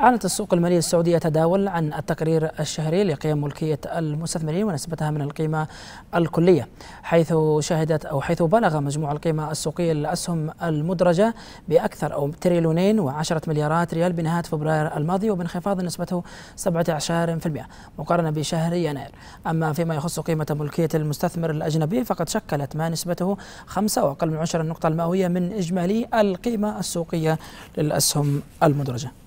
أعلنت السوق المالية السعودية تداول عن التقرير الشهري لقيم ملكية المستثمرين ونسبتها من القيمة الكلية حيث شهدت أو حيث بلغ مجموع القيمة السوقية للأسهم المدرجة بأكثر أو تريليونين وعشرة مليارات ريال بنهاية فبراير الماضي وبانخفاض نسبته 17% مقارنة بشهر يناير أما فيما يخص قيمة ملكية المستثمر الأجنبي فقد شكلت ما نسبته 5 وأقل من 10 النقطة المئوية من إجمالي القيمة السوقية للأسهم المدرجة